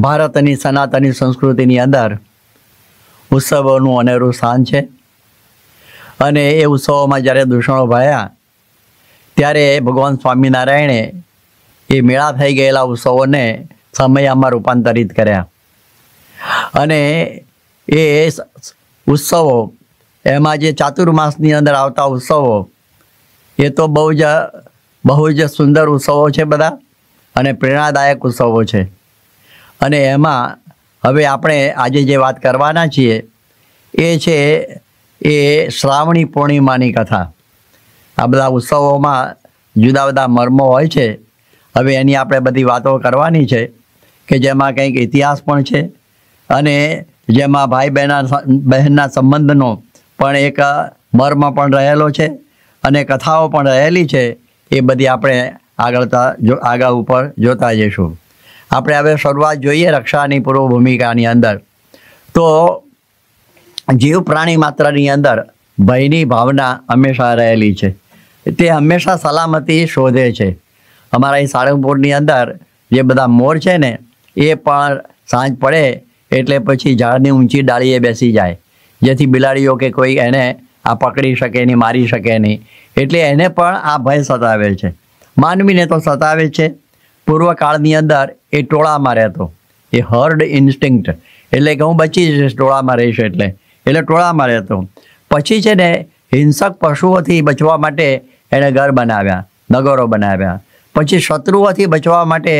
ભારતની સનાતની સંસ્કૃતિની અંદર ઉત્સવોનું અનેરું સ્થાન છે અને એ ઉત્સવોમાં જ્યારે દૂષણો ભળ્યા ત્યારે ભગવાન સ્વામિનારાયણે એ મેળા થઈ ગયેલા ઉત્સવોને સમયમાં રૂપાંતરિત કર્યા અને એ ઉત્સવો એમાં જે ચાતુર્માસની અંદર આવતા ઉત્સવો એ તો બહુ જ બહુ જ સુંદર ઉત્સવો છે બધા અને પ્રેરણાદાયક ઉત્સવો છે અને એમાં હવે આપણે આજે જે વાત કરવાના છીએ એ છે એ શ્રાવણી પૂર્ણિમાની કથા આ બધા ઉત્સવોમાં જુદા જુદા મર્મો હોય છે હવે એની આપણે બધી વાતો કરવાની છે કે જેમાં કંઈક ઇતિહાસ પણ છે અને જેમાં ભાઈ બહેના બહેનના સંબંધનો પણ એક મર્મ પણ રહેલો છે અને કથાઓ પણ રહેલી છે એ બધી આપણે આગળ જો આગળ ઉપર જોતા જઈશું આપણે હવે શરૂઆત જોઈએ રક્ષાની પૂર્વ ભૂમિકાની અંદર તો જીવ પ્રાણી માત્રની અંદર ભયની ભાવના હંમેશા રહેલી છે તે હંમેશા સલામતી શોધે છે અમારા અહીં સાળંગપુરની અંદર જે બધા મોર છે ને એ પણ સાંજ પડે એટલે પછી ઝાડની ઊંચી ડાળીએ બેસી જાય જેથી બિલાડીઓ કે કોઈ એને આ પકડી શકે નહીં મારી શકે નહીં એટલે એને પણ આ ભય સતાવે છે માનવીને તો સતાવે છે પૂર્વકાળની અંદર એ ટોળામાં રહેતો એ હર્ડ ઇન્સ્ટિંક્ટ એટલે કે હું બચી જઈશ ટોળામાં રહીશ એટલે એટલે ટોળામાં રહેતો પછી છે ને હિંસક પશુઓથી બચવા માટે એણે ઘર બનાવ્યા નગરો બનાવ્યા પછી શત્રુઓથી બચવા માટે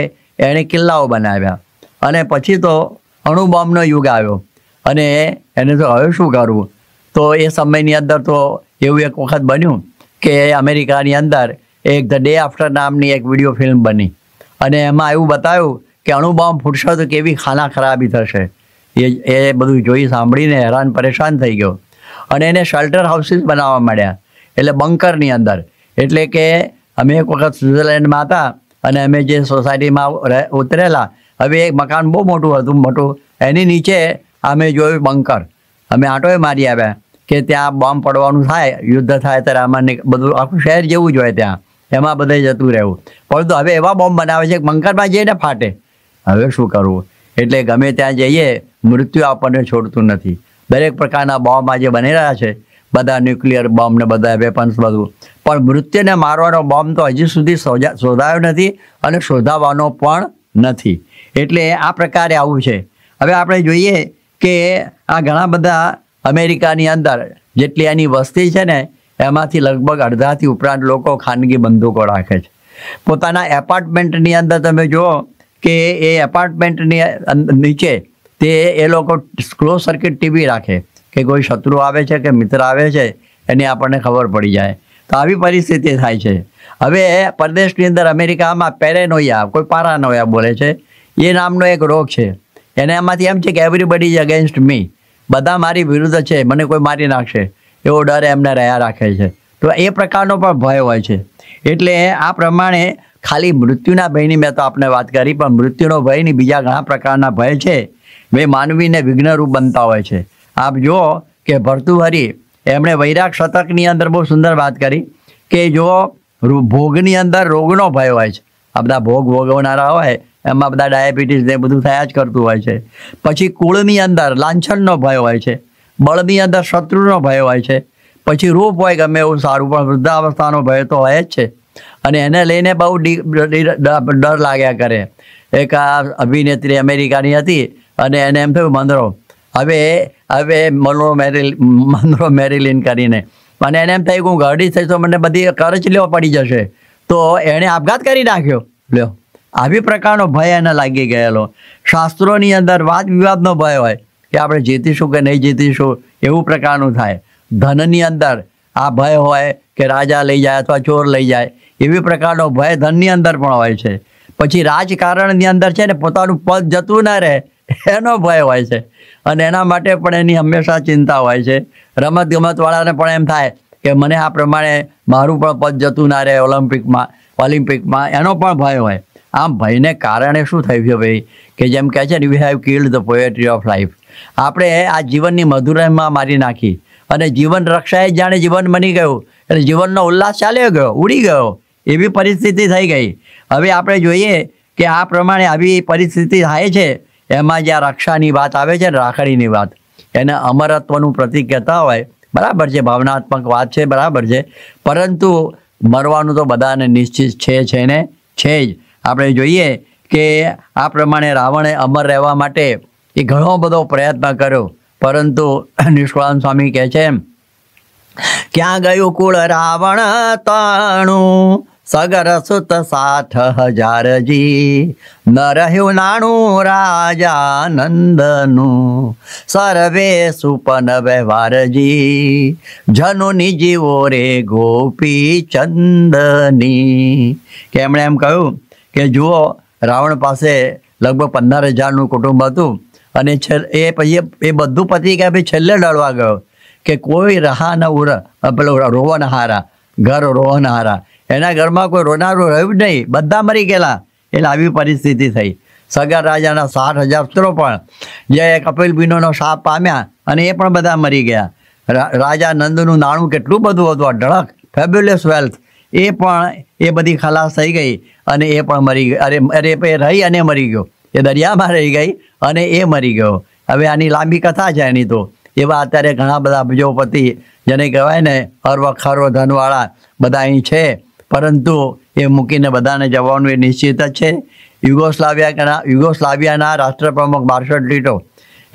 એણે કિલ્લાઓ બનાવ્યા અને પછી તો અણુબોમ્બનો યુગ આવ્યો અને એને તો હવે શું કરવું તો એ સમયની અંદર તો એવું એક વખત બન્યું કે અમેરિકાની અંદર એક ધ ડે આફ્ટર નામની એક વિડીયો ફિલ્મ બની અને એમાં એવું બતાવ્યું કે અણુબોમ્બ ફૂટશે તો કેવી ખાના ખરાબી થશે એ એ બધું જોઈ સાંભળીને હેરાન પરેશાન થઈ ગયો અને એને શેલ્ટર હાઉસીસ બનાવવા માંડ્યા એટલે બંકરની અંદર એટલે કે અમે એક વખત સ્વિટ્ઝરલેન્ડમાં હતા અને અમે જે સોસાયટીમાં ઉતરેલા હવે એક મકાન બહુ મોટું હતું મોટું એની નીચે અમે જોયું બંકર અમે આંટોએ મારી આવ્યા કે ત્યાં બોમ્બ પડવાનું થાય યુદ્ધ થાય ત્યારે આમાં બધું આખું શહેર જેવું જ હોય ત્યાં એમાં બધે જતું રહેવું પરંતુ હવે એવા બોમ્બ બનાવે છે કે બંકરમાં જઈને ફાટે હવે શું કરવું એટલે ગમે ત્યાં જઈએ મૃત્યુ આપણને છોડતું નથી દરેક પ્રકારના બોમ્બ આજે બની રહ્યા છે બધા ન્યુક્લિયર બોમ્બ ને બધા વેપન્સ બધું પણ મૃત્યુને મારવાનો બોમ્બ તો હજી સુધી શોધાયો નથી અને શોધાવાનો પણ નથી એટલે આ પ્રકારે આવું છે હવે આપણે જોઈએ કે આ ઘણા બધા અમેરિકાની અંદર જેટલી એની વસ્તી છે ને એમાંથી લગભગ અડધાથી ઉપરાંત લોકો ખાનગી બંદૂકો રાખે છે પોતાના એપાર્ટમેન્ટની અંદર તમે જુઓ કે એ એપાર્ટમેન્ટની નીચે તે એ લોકો ક્લોઝ સર્કિટ ટીવી રાખે કે કોઈ શત્રુ આવે છે કે મિત્ર આવે છે એની આપણને ખબર પડી જાય તો આવી પરિસ્થિતિ થાય છે હવે પરદેશની અંદર અમેરિકામાં પેરેનોયા કોઈ પારાનોયા બોલે છે એ નામનો એક રોગ છે એને એમાંથી એમ છે કે એવરીબડી ઇઝ અગેન્સ્ટ મી બધા મારી વિરુદ્ધ છે મને કોઈ મારી નાખશે એવો ડર એમને રહ્યા રાખે છે તો એ પ્રકારનો પણ ભય હોય છે એટલે આ પ્રમાણે ખાલી મૃત્યુના ભયની મેં તો આપણે વાત કરી પણ મૃત્યુનો ભયની બીજા ઘણા પ્રકારના ભય છે જે માનવીને વિઘ્નરૂપ બનતા હોય છે આપ જુઓ કે ભરતુહરી એમણે વૈરાગ શતકની અંદર બહુ સુંદર વાત કરી કે જો ભોગની અંદર રોગનો ભય હોય છે આ બધા ભોગ ભોગવનારા હોય એમાં બધા ડાયાબિટીસ ને બધું થયા જ કરતું હોય છે પછી કુળની અંદર લાંછનનો ભય હોય છે બળની અંદર શત્રુનો ભય હોય છે પછી રૂપ હોય ગમે એવું સારું પણ વૃદ્ધાવસ્થાનો ભય તો હોય જ છે અને એને લઈને બહુ ડર લાગ્યા કરે એક આ અભિનેત્રી અમેરિકાની હતી અને એને એમ થયું મંદરો હવે હવે મનો મેરી મનરો મેરીલીન કરીને અને એને એમ થયું કે હું ઘરડી થઈ તો મને બધી કરચ લેવો પડી જશે તો એણે આપઘાત કરી નાખ્યો લ્યો આવી પ્રકારનો ભય એને લાગી ગયેલો શાસ્ત્રોની અંદર વાદ વિવાદનો ભય હોય કે આપણે જીતીશું કે નહીં જીતીશું એવું પ્રકારનું થાય ધનની અંદર આ ભય હોય કે રાજા લઈ જાય અથવા ચોર લઈ જાય એવી પ્રકારનો ભય ધનની અંદર પણ હોય છે પછી રાજકારણની અંદર છે ને પોતાનું પદ જતું ના રહે એનો ભય હોય છે અને એના માટે પણ એની હંમેશા ચિંતા હોય છે રમત ગમતવાળાને પણ એમ થાય કે મને આ પ્રમાણે મારું પણ પદ જતું ના રહે ઓલિમ્પિકમાં ઓલિમ્પિકમાં એનો પણ ભય હોય આમ ભયને કારણે શું થયું છે ભાઈ કે જેમ કહે છે ને we have killed the poetry of life આપણે આ જીવનની મધુરયમાં મારી નાખી અને જીવન રક્ષાએ એ જાણે જીવન બની ગયું એટલે જીવનનો ઉલ્લાસ ચાલ્યો ગયો ઉડી ગયો એવી પરિસ્થિતિ થઈ ગઈ હવે આપણે જોઈએ કે આ પ્રમાણે આવી પરિસ્થિતિ થાય છે એમાં જ્યાં રક્ષાની વાત આવે છે ને રાખડીની વાત એને અમરત્વનું પ્રતિક કહેતા હોય બરાબર છે ભાવનાત્મક વાત છે બરાબર છે પરંતુ મરવાનું તો બધાને નિશ્ચિત છે છે ને છે જ આપણે જોઈએ કે આ પ્રમાણે રાવણે અમર રહેવા માટે એ ઘણો બધો પ્રયત્ન કર્યો પરંતુ નિષ્કળાન સ્વામી કહે છે એમ ક્યાં ગયું કુળ રાવણ તાણું સગર સુત સાઠ હજારજી ન રહ્યું નાણું રાજા નંદનું સર્વે સુપન વ્યવહારજી જનુની જીવો રે ગોપી ચંદની કે એમણે એમ કહ્યું કે જુઓ રાવણ પાસે લગભગ પંદર હજારનું કુટુંબ હતું અને એ પછી એ બધું પતી ગયા પછી છેલ્લે ડળવા ગયો કે કોઈ રહા ન ઉર પેલો રોવન હારા ઘર રોવન હારા એના ઘરમાં કોઈ રોનારું રહ્યું નહીં બધા મરી ગયેલા એટલે આવી પરિસ્થિતિ થઈ સગર રાજાના સાત હજાર સ્ત્રો પણ જે કપિલ બિનોનો શાપ પામ્યા અને એ પણ બધા મરી ગયા રાજા નંદનું નાણું કેટલું બધું હતું અઢળક ફેબ્યુલસ વેલ્થ એ પણ એ બધી ખલાસ થઈ ગઈ અને એ પણ મરી ગઈ અરે અરે રહી અને મરી ગયો એ દરિયામાં રહી ગઈ અને એ મરી ગયો હવે આની લાંબી કથા છે એની તો એવા અત્યારે ઘણા બધા અબજોપતિ જેને કહેવાય ને હરવ ખરવ ધનવાળા બધા અહીં છે પરંતુ એ મૂકીને બધાને જવાનું એ નિશ્ચિત જ છે યુગોસ્લાવિયાના યુગોસ્લાવિયાના રાષ્ટ્રપ્રમુખ માર્શલ ટીટો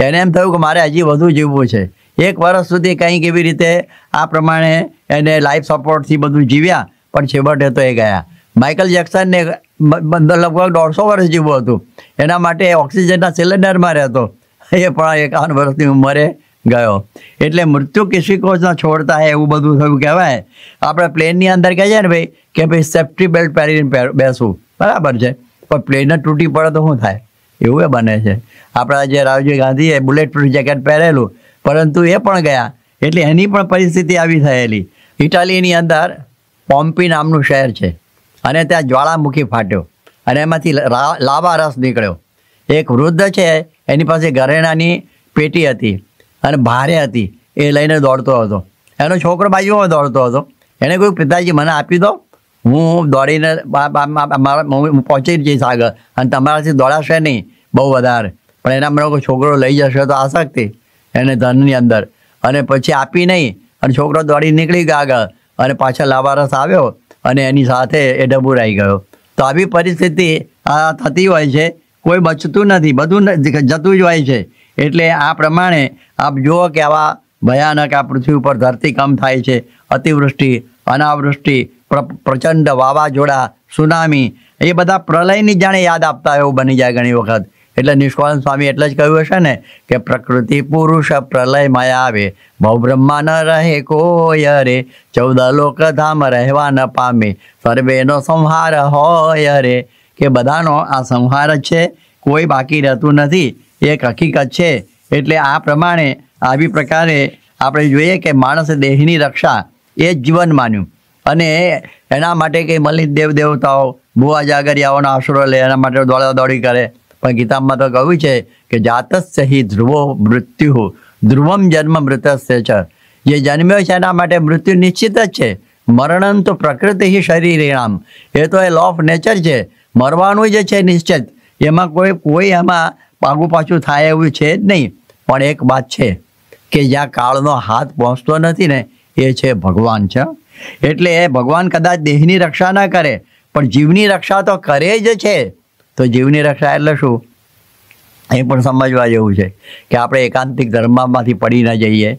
એને એમ થયું કે મારે હજી વધુ જીવવું છે એક વર્ષ સુધી કંઈક એવી રીતે આ પ્રમાણે એને લાઈફ સપોર્ટથી બધું જીવ્યા પણ છેવટે તો એ ગયા માઇકલ જેક્સનને બંદર લગભગ દોઢસો વર્ષ જીવો હતો એના માટે ઓક્સિજનના સિલિન્ડરમાં રહેતો એ પણ એકાવન વર્ષની ઉંમરે ગયો એટલે મૃત્યુ કિશિકોષના છોડતા હે એવું બધું થયું કહેવાય આપણે પ્લેનની અંદર કહે છે ને ભાઈ કે ભાઈ સેફ્ટી બેલ્ટ પહેરીને બેસવું બરાબર છે પણ પ્લેન તૂટી પડે તો શું થાય એવું એ બને છે આપણા જે રાજીવ ગાંધીએ બુલેટ પ્રૂફ જેકેટ પહેરેલું પરંતુ એ પણ ગયા એટલે એની પણ પરિસ્થિતિ આવી થયેલી ઇટાલીની અંદર પોમ્પી નામનું શહેર છે અને ત્યાં જ્વાળામુખી ફાટ્યો અને એમાંથી લાવા રસ નીકળ્યો એક વૃદ્ધ છે એની પાસે ઘરેણાની પેટી હતી અને ભારે હતી એ લઈને દોડતો હતો એનો છોકરો બાજુમાં દોડતો હતો એણે કહ્યું પિતાજી મને આપી દો હું દોડીને હું પહોંચી જઈશ આગળ અને તમારાથી દોડાશે નહીં બહુ વધારે પણ એના મને કોઈ છોકરો લઈ જશે તો આસક્તિ એને ધનની અંદર અને પછી આપી નહીં અને છોકરો દોડી નીકળી ગયો આગળ અને પાછા લાવારસ આવ્યો અને એની સાથે એ ડબુરાઈ ગયો તો આવી પરિસ્થિતિ આ થતી હોય છે કોઈ બચતું નથી બધું જતું જ હોય છે એટલે આ પ્રમાણે આપ જુઓ કે આવા ભયાનક આ પૃથ્વી ઉપર ધરતીકંપ થાય છે અતિવૃષ્ટિ અનાવૃષ્ટિ પ્રચંડ વાવાઝોડા સુનામી એ બધા પ્રલયની જાણે યાદ આપતા એવું બની જાય ઘણી વખત એટલે નિષ્કોલન સ્વામી એટલે જ કહ્યું હશે ને કે પ્રકૃતિ પુરુષ પ્રલય માયા આવે ભવબ્રહ્મા ન રહે કોય રે ચૌદ લોક ધામ રહેવા ન પામે સર્વેનો સંહાર હોય રે કે બધાનો આ સંહાર જ છે કોઈ બાકી રહેતું નથી એક હકીકત છે એટલે આ પ્રમાણે આવી પ્રકારે આપણે જોઈએ કે માણસ દેહની રક્ષા એ જ જીવન માન્યું અને એના માટે કંઈ મલિત દેવ દેવતાઓ ભુવા જાગરિયાઓનો આશરો લે એના માટે દોડા દોડી કરે પણ ગીતામાં તો કહ્યું છે કે જાતસ્ય હિ ધ્રુવો મૃત્યુ ધ્રુવમ જન્મ મૃતસ્ય છે જે જન્મ્યો છે એના માટે મૃત્યુ નિશ્ચિત જ છે મરણન તો પ્રકૃતિ હિ શરીરીણામ એ તો એ લો ઓફ નેચર છે મરવાનું જે છે નિશ્ચિત એમાં કોઈ કોઈ એમાં આગું પાછું થાય એવું છે જ નહીં પણ એક વાત છે કે જ્યાં કાળનો હાથ પહોંચતો નથી ને એ છે ભગવાન છે એટલે એ ભગવાન કદાચ દેહની રક્ષા ના કરે પણ જીવની રક્ષા તો કરે જ છે તો જીવની રક્ષા એટલે શું એ પણ સમજવા જેવું છે કે આપણે એકાંતિક ધર્મમાંથી પડી ન જઈએ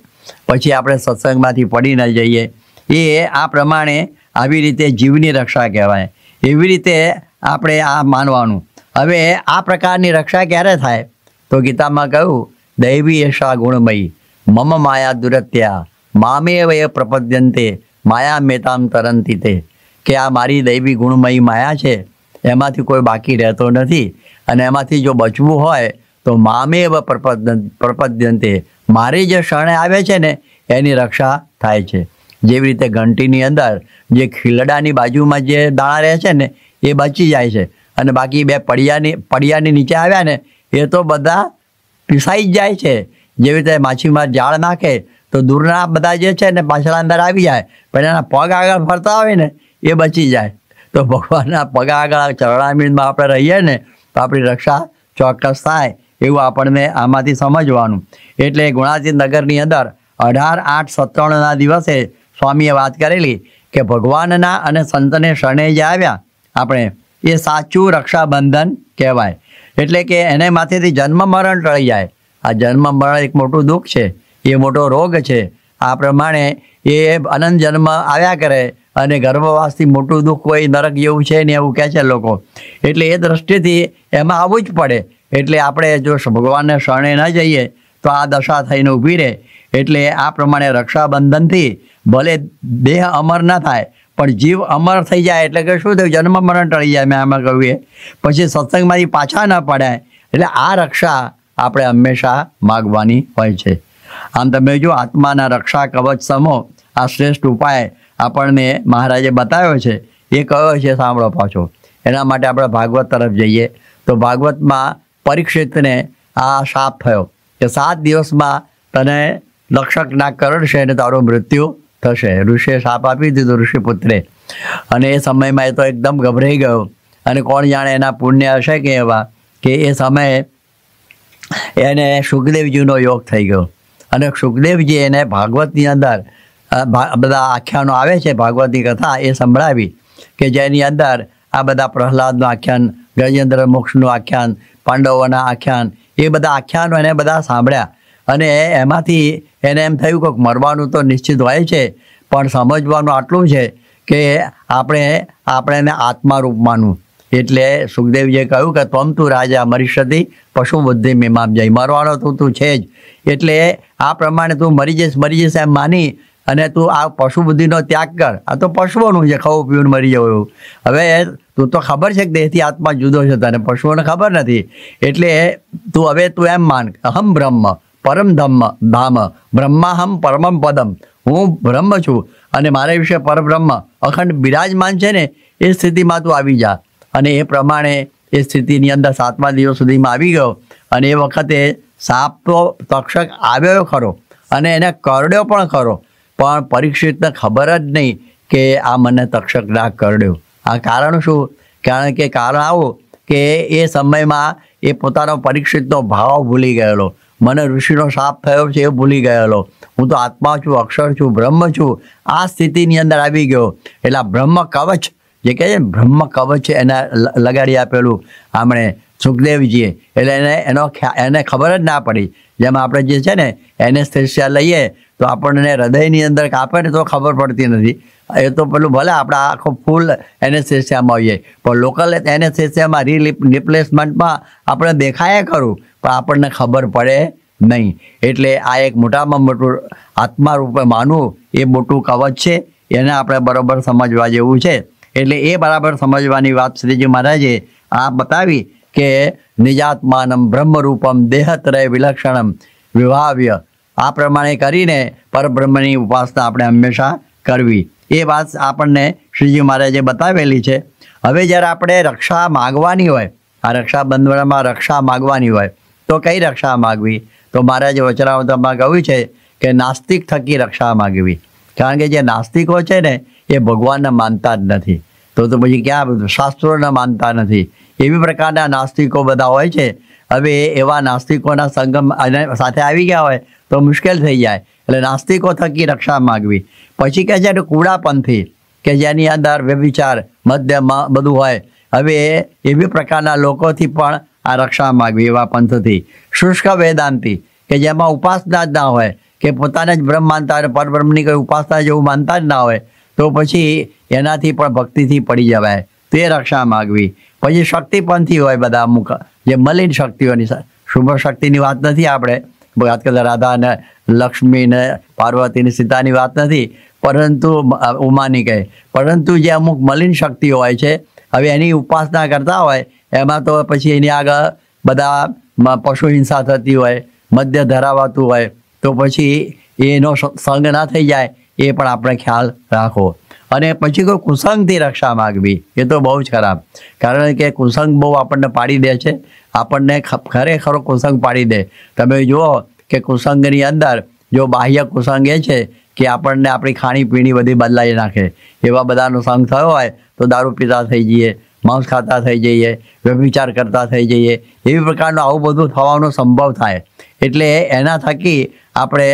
પછી આપણે સત્સંગમાંથી પડી ન જઈએ એ આ પ્રમાણે આવી રીતે જીવની રક્ષા કહેવાય એવી રીતે આપણે આ માનવાનું હવે આ પ્રકારની રક્ષા ક્યારે થાય તો ગીતામાં કહ્યું દૈવી એષા ગુણમયી મમ માયા દુરત્યા મામે વય પ્રપદ્યંતે માયા મેતામ તરંતી તે કે આ મારી દૈવી ગુણમયી માયા છે એમાંથી કોઈ બાકી રહેતો નથી અને એમાંથી જો બચવું હોય તો મામે પ્રપદ્યંતે મારી જે શરણે આવે છે ને એની રક્ષા થાય છે જેવી રીતે ઘંટીની અંદર જે ખીલડાની બાજુમાં જે દાણા રહે છે ને એ બચી જાય છે અને બાકી બે પડિયાની પડિયાની નીચે આવ્યા ને એ તો બધા પીસાઈ જ જાય છે જેવી રીતે માછીમાર જાળ નાખે તો દૂરના બધા જે છે ને પાછળ અંદર આવી જાય પણ એના પગ આગળ ફરતા હોય ને એ બચી જાય તો ભગવાનના પગા આગળ ચરણામીનમાં આપણે રહીએ ને તો આપણી રક્ષા ચોક્કસ થાય એવું આપણને આમાંથી સમજવાનું એટલે ગુણાતીત નગરની અંદર અઢાર આઠ સત્તાણુંના દિવસે સ્વામીએ વાત કરેલી કે ભગવાનના અને સંતને શરણે જે આવ્યા આપણે એ સાચું રક્ષાબંધન કહેવાય એટલે કે એને માથેથી જન્મ મરણ ટળી જાય આ જન્મ મરણ એક મોટું દુઃખ છે એ મોટો રોગ છે આ પ્રમાણે એ અનંત જન્મ આવ્યા કરે અને ગર્ભવાસથી મોટું દુઃખ કોઈ નરક જેવું છે ને એવું કહે છે લોકો એટલે એ દ્રષ્ટિથી એમાં આવવું જ પડે એટલે આપણે જો ભગવાનને શરણે ન જઈએ તો આ દશા થઈને ઊભી રહે એટલે આ પ્રમાણે રક્ષાબંધનથી ભલે દેહ અમર ના થાય પણ જીવ અમર થઈ જાય એટલે કે શું થયું જન્મ મરણ ટળી જાય મેં આમાં કહ્યું પછી સત્સંગમાંથી પાછા ન પડાય એટલે આ રક્ષા આપણે હંમેશા માગવાની હોય છે આમ તમે જો આત્માના રક્ષા કવચ સમો આ શ્રેષ્ઠ ઉપાય આપણને મહારાજે બતાવ્યો છે એ કયો છે સાંભળો પાછો એના માટે આપણે ભાગવત તરફ જઈએ તો ભાગવતમાં પરીક્ષિતને આ શાપ થયો કે સાત દિવસમાં તને લક્ષક ના કરડશે અને તારું મૃત્યુ થશે ઋષિએ શાપ આપી દીધો ઋષિપુત્રે અને એ સમયમાં એ તો એકદમ ગભરાઈ ગયો અને કોણ જાણે એના પુણ્ય હશે કે એવા કે એ સમયે એને સુખદેવજીનો યોગ થઈ ગયો અને સુખદેવજી એને ભાગવતની અંદર બધા આખ્યાનો આવે છે ભાગવતની કથા એ સંભળાવી કે જેની અંદર આ બધા પ્રહલાદનું આખ્યાન ગજેન્દ્ર મોક્ષનું આખ્યાન પાંડવોના આખ્યાન એ બધા આખ્યાનો એને બધા સાંભળ્યા અને એમાંથી એને એમ થયું કે મરવાનું તો નિશ્ચિત હોય છે પણ સમજવાનું આટલું છે કે આપણે આપણે એને આત્મારૂપ માનવું એટલે સુખદેવજીએ કહ્યું કે તમ તું રાજા મરીશતી પશુ બુદ્ધિ મેમામ જઈ મરવાનો તું તું છે જ એટલે આ પ્રમાણે તું મરી જઈશ મરી જઈશ એમ માની અને તું આ પશુ બુદ્ધિનો ત્યાગ કર આ તો પશુઓનું છે ખાવું પીવું મરી જવું એવું હવે તું તો ખબર છે કે દેહથી આત્મા જુદો છે તને પશુઓને ખબર નથી એટલે તું હવે તું એમ માન અહમ બ્રહ્મ પરમ ધમ્મ ધામ બ્રહ્માહમ પરમમ પદમ હું બ્રહ્મ છું અને મારા વિશે પરબ્રહ્મ અખંડ બિરાજમાન છે ને એ સ્થિતિમાં તું આવી જા અને એ પ્રમાણે એ સ્થિતિની અંદર સાતમા દિવસ સુધીમાં આવી ગયો અને એ વખતે સાપ તો તક્ષક આવ્યો ખરો અને એને કરડ્યો પણ ખરો પણ પરીક્ષિતને ખબર જ નહીં કે આ મને તક્ષક ડાક કરડ્યો આ કારણ શું કારણ કે કારણ આવું કે એ સમયમાં એ પોતાનો પરીક્ષિતનો ભાવ ભૂલી ગયેલો મને ઋષિનો શાપ થયો છે એ ભૂલી ગયેલો હું તો આત્મા છું અક્ષર છું બ્રહ્મ છું આ સ્થિતિની અંદર આવી ગયો એટલે બ્રહ્મ કવચ જે કહે છે બ્રહ્મ કવચ એને લગાડી આપેલું આમણે સુખદેવજીએ એટલે એને એનો એને ખબર જ ના પડી જેમ આપણે જે છે ને એનેસ્થેસિયા લઈએ તો આપણને હૃદયની અંદર કાપે ને તો ખબર પડતી નથી એ તો પેલું ભલે આપણે આખો ફૂલ એનેસ્થેસિયામાં હોઈએ પણ લોકલ એનેસ્થેસિયામાં રીલિપ રિપ્લેસમેન્ટમાં આપણે દેખાય કરું પણ આપણને ખબર પડે નહીં એટલે આ એક મોટામાં મોટું આત્મા રૂપે માનવું એ મોટું કવચ છે એને આપણે બરાબર સમજવા જેવું છે એટલે એ બરાબર સમજવાની વાત શ્રીજી મહારાજે આ બતાવી કે નિજાત્માનમ બ્રહ્મરૂપમ દેહત્રય વિલક્ષણમ વિભાવ્ય આ પ્રમાણે કરીને પરબ્રહ્મની ઉપાસના આપણે હંમેશા કરવી એ વાત આપણને શ્રીજી મહારાજે બતાવેલી છે હવે જ્યારે આપણે રક્ષા માગવાની હોય આ રક્ષાબંધનમાં રક્ષા માગવાની હોય તો કઈ રક્ષા માગવી તો મહારાજે વચનાવતમાં કહ્યું છે કે નાસ્તિક થકી રક્ષા માગવી કારણ કે જે નાસ્તિકો છે ને એ ભગવાનને માનતા જ નથી તો તો પછી ક્યાં શાસ્ત્રોને માનતા નથી એવી પ્રકારના નાસ્તિકો બધા હોય છે હવે એવા નાસ્તિકોના સંગમ સાથે આવી ગયા હોય તો મુશ્કેલ થઈ જાય એટલે નાસ્તિકો થકી રક્ષા માગવી પછી કહે છે કૂડાપંથી કે જેની અંદર વ્યભિચાર મધ્યમાં બધું હોય હવે એવી પ્રકારના લોકોથી પણ આ રક્ષા માગવી એવા પંથથી શુષ્ક વેદાંતી કે જેમાં ઉપાસના જ ના હોય કે પોતાને જ બ્રહ્મ માનતા હોય પરબ્રહ્મની કોઈ ઉપાસના જેવું માનતા જ ના હોય તો પછી એનાથી પણ ભક્તિથી પડી જવાય તે રક્ષા માગવી પછી શક્તિપંથી હોય બધા અમુક જે મલિન શક્તિઓની શુભ શક્તિની વાત નથી આપણે વાત કરતા રાધા ને લક્ષ્મી ને પાર્વતી ને સીતાની વાત નથી પરંતુ ઉમાની કહે પરંતુ જે અમુક મલિન શક્તિઓ હોય છે હવે એની ઉપાસના કરતા હોય એમાં તો પછી એની આગળ બધા પશુ હિંસા થતી હોય મદ્ય ધરાવાતું હોય તો પછી એનો સંગ ના થઈ જાય એ પણ આપણે ખ્યાલ રાખવો અને પછી કોઈ કુસંગથી રક્ષા માગવી એ તો બહુ જ ખરાબ કારણ કે કુસંગ બહુ આપણને પાડી દે છે આપણને ખરેખરો કુસંગ પાડી દે તમે જુઓ કે કુસંગની અંદર જો બાહ્ય કુસંગ એ છે કે આપણને આપણી ખાણીપીણી બધી બદલાઈ નાખે એવા બધાનો સંગ થયો હોય તો દારૂ પીતા થઈ જઈએ માંસ ખાતા થઈ જઈએ વ્યભિચાર કરતા થઈ જઈએ એવી પ્રકારનું આવું બધું થવાનો સંભવ થાય એટલે એના થકી આપણે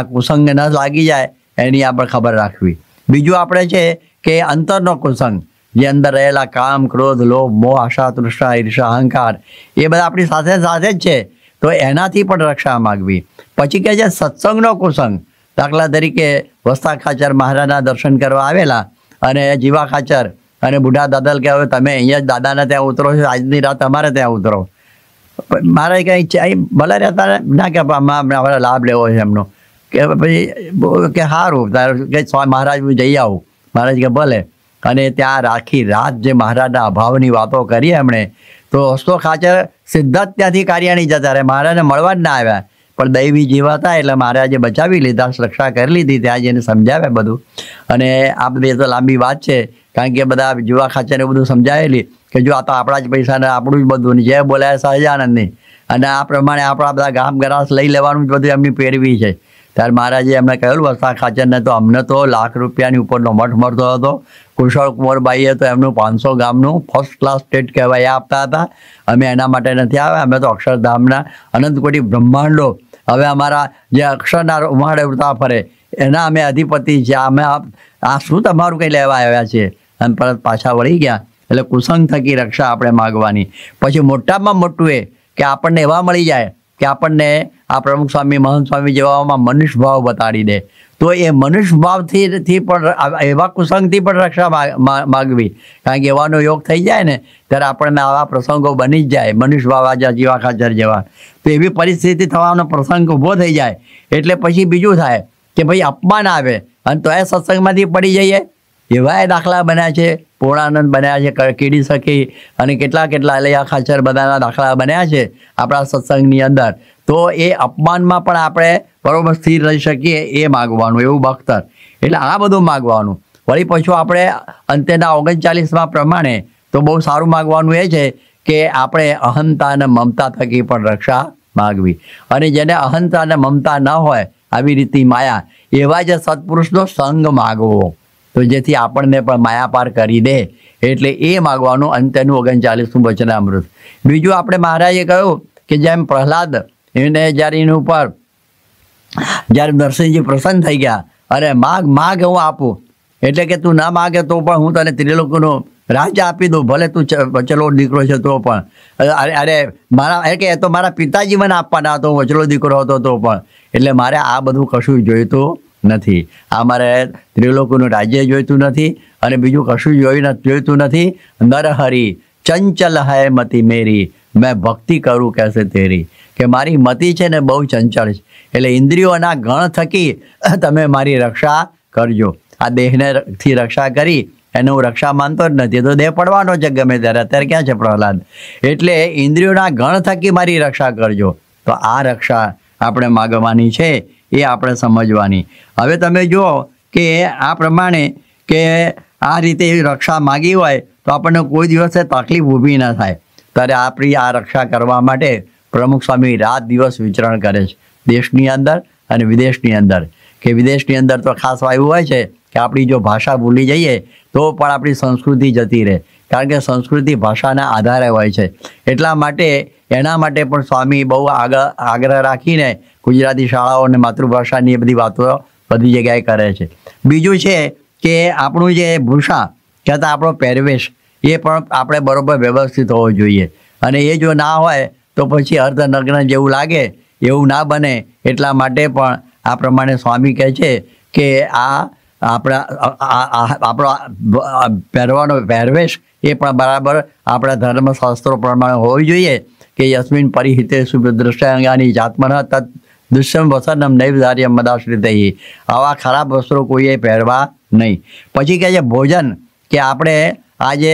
આ કુસંગ ન લાગી જાય એની આપણે ખબર રાખવી બીજું આપણે છે કે અંતરનો કુસંગ જે અંદર રહેલા કામ ક્રોધ લોભ મોહ આશા તૃષ્ણા ઈર્ષા અહંકાર એ બધા આપણી સાથે સાથે જ છે તો એનાથી પણ રક્ષા માગવી પછી કહે છે સત્સંગનો કુસંગ દાખલા તરીકે વસ્તા ખાચર મહારાજના દર્શન કરવા આવેલા અને જીવા ખાચર અને બુઢા દાદલ કે હવે તમે અહીંયા જ દાદાના ત્યાં ઉતરો છો આજની રાત અમારે ત્યાં ઉતરો મારે કંઈ ભલે રહેતા ના કે અમારે લાભ લેવો છે એમનો કે ભાઈ કે સારું કે સ્વામી મહારાજ હું જઈ આવું મહારાજ કે ભલે અને ત્યાં રાખી રાત જે મહારાજના અભાવની વાતો કરી એમણે તો હસતો ખાચર સીધા જ ત્યાંથી કાર્યાણી જતા રહે મહારાજને મળવા જ ના આવ્યા પણ દૈવી જીવ હતા એટલે મહારાજે બચાવી લીધા રક્ષા કરી લીધી ત્યાં જઈને સમજાવ્યા બધું અને આ બધી તો લાંબી વાત છે કારણ કે બધા જીવા ખાચરને બધું સમજાવેલી કે જો આ તો આપણા જ પૈસાને આપણું જ બધું જે બોલાય સહજાનંદની અને આ પ્રમાણે આપણા બધા ગામ ગરાસ લઈ લેવાનું જ બધું એમની પેરવી છે ત્યારે મહારાજે એમને કહ્યું વસ્તા ખાચરને તો અમને તો લાખ રૂપિયાની ઉપરનો મઠ મળતો હતો કુશળ કુંવરબાઈએ તો એમનું પાંચસો ગામનું ફર્સ્ટ ક્લાસ સ્ટેટ કહેવાય આપતા હતા અમે એના માટે નથી આવ્યા અમે તો અક્ષરધામના અનંતકોટી બ્રહ્માંડો હવે અમારા જે અક્ષરના ઉમાડે ઉડતા ફરે એના અમે અધિપતિ છે અમે આ શું તમારું કંઈ લેવા આવ્યા છે અને પરત પાછા વળી ગયા એટલે કુસંગ થકી રક્ષા આપણે માગવાની પછી મોટામાં મોટું એ કે આપણને એવા મળી જાય કે આપણને આ પ્રમુખ સ્વામી મહંત સ્વામી જેવામાં મનુષ્ય ભાવ બતાડી દે તો એ મનુષ્ય ભાવથી પણ એવા કુસંગથી પણ રક્ષા માગવી કારણ કે એવાનો યોગ થઈ જાય ને ત્યારે આપણને આવા પ્રસંગો બની જ જાય મનુષ્ય ભાવ આજા જીવા ખાચર જેવા તો એવી પરિસ્થિતિ થવાનો પ્રસંગ ઊભો થઈ જાય એટલે પછી બીજું થાય કે ભાઈ અપમાન આવે અને તો એ સત્સંગમાંથી પડી જઈએ એવા દાખલા બન્યા છે પૂર્ણાનંદ બન્યા છે કીડી સખી અને કેટલા કેટલા અલૈયા ખાચર બધાના દાખલા બન્યા છે આપણા સત્સંગની અંદર તો એ અપમાનમાં પણ આપણે બરાબર સ્થિર રહી શકીએ એ માગવાનું એવું બખ્તર એટલે આ બધું માગવાનું વળી પાછું આપણે અંતેના ઓગણચાલીસમાં પ્રમાણે તો બહુ સારું માગવાનું એ છે કે આપણે અહંતા અને મમતા થકી પણ રક્ષા માગવી અને જેને અહંતા અને મમતા ન હોય આવી રીતની માયા એવા જે સત્પુરુષનો સંગ માગવો તો જેથી આપણને પણ માયાપાર કરી દે એટલે એ માગવાનું અંતેનું ઓગણચાલીસનું વચનામૃત બીજું આપણે મહારાજે કહ્યું કે જેમ પ્રહલાદ એને જ્યારે એની ઉપર જ્યારે નરસિંહજી પ્રસન્ન થઈ ગયા અરે માગ માગ હું આપું એટલે કે તું ના માગે તો પણ હું તને ત્રિલોકનો રાજા આપી દઉં ભલે તું વચલો દીકરો છે તો પણ અરે મારા એ કે એ તો મારા પિતાજી મને આપવાના હતો વચલો દીકરો હતો તો પણ એટલે મારે આ બધું કશું જોઈતું નથી આ મારે ત્રિલોકનું રાજ્ય જોઈતું નથી અને બીજું કશું જોઈ જોઈતું નથી નરહરી ચંચલ હૈ મતિ મેરી મેં ભક્તિ કરું કહેશે તેરી કે મારી મતિ છે ને બહુ ચંચળ છે એટલે ઇન્દ્રિયોના ગણ થકી તમે મારી રક્ષા કરજો આ દેહનેથી રક્ષા કરી એને હું રક્ષા માનતો જ નથી તો દેહ પડવાનો છે ગમે ત્યારે અત્યારે ક્યાં છે પ્રહલાદ એટલે ઇન્દ્રિયોના ગણ થકી મારી રક્ષા કરજો તો આ રક્ષા આપણે માગવાની છે એ આપણે સમજવાની હવે તમે જુઓ કે આ પ્રમાણે કે આ રીતે રક્ષા માગી હોય તો આપણને કોઈ દિવસે તકલીફ ઊભી ન થાય ત્યારે આપણી આ રક્ષા કરવા માટે પ્રમુખ સ્વામી રાત દિવસ વિચરણ કરે છે દેશની અંદર અને વિદેશની અંદર કે વિદેશની અંદર તો ખાસ એવું હોય છે કે આપણી જો ભાષા ભૂલી જઈએ તો પણ આપણી સંસ્કૃતિ જતી રહે કારણ કે સંસ્કૃતિ ભાષાના આધારે હોય છે એટલા માટે એના માટે પણ સ્વામી બહુ આગળ આગ્રહ રાખીને ગુજરાતી શાળાઓ અને માતૃભાષાની એ બધી વાતો બધી જગ્યાએ કરે છે બીજું છે કે આપણું જે ભૂષા કહેતા આપણો પહેરવેશ એ પણ આપણે બરાબર વ્યવસ્થિત હોવો જોઈએ અને એ જો ના હોય તો પછી અર્ધનગ્ન જેવું લાગે એવું ના બને એટલા માટે પણ આ પ્રમાણે સ્વામી કહે છે કે આ આપણા આપણો પહેરવાનો પહેરવેશ એ પણ બરાબર આપણા ધર્મશાસ્ત્રો પ્રમાણે હોવી જોઈએ કે યસ્મિન પરિહિતે સુદ્રષ્ટાંગાની જાત્મના તત્ દુષણ બસાર નામ નઈ જારિયામદ આશ્રિત થઈ આવા ખરાબ બસરો કોઈ પહેરવા નહીં પછી કે જે ભોજન કે આપણે આજે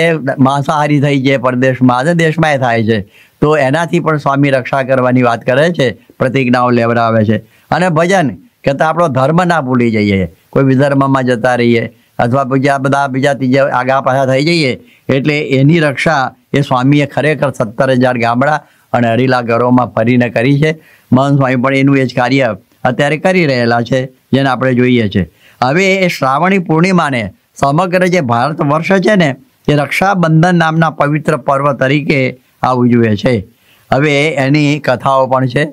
માંસાહારી થઈ જે પરદેશ માજે દેશમાં થાય છે તો એનાથી પણ સ્વામી રક્ષા કરવાની વાત કરે છે પ્રતિજ્ઞા લેવરાવે છે અને ભજન કે તો આપણો ધર્મ ના ભૂલી જઈએ કોઈ વિદર્માંમાં જતા રહીએ અથવા બીજા બધા બીજા તી જાય આગળ પાછા થઈ જઈએ એટલે એની રક્ષા એ સ્વામી એ ખરેખર 70000 ગામડા અને હરીલા ઘરોમાં ફરીને કરી છે મહંત સ્વામી પણ એનું એ જ કાર્ય અત્યારે કરી રહેલા છે જેને આપણે જોઈએ છે હવે એ શ્રાવણી પૂર્ણિમાને સમગ્ર જે ભારત વર્ષ છે ને એ રક્ષાબંધન નામના પવિત્ર પર્વ તરીકે આ ઉજવે છે હવે એની કથાઓ પણ છે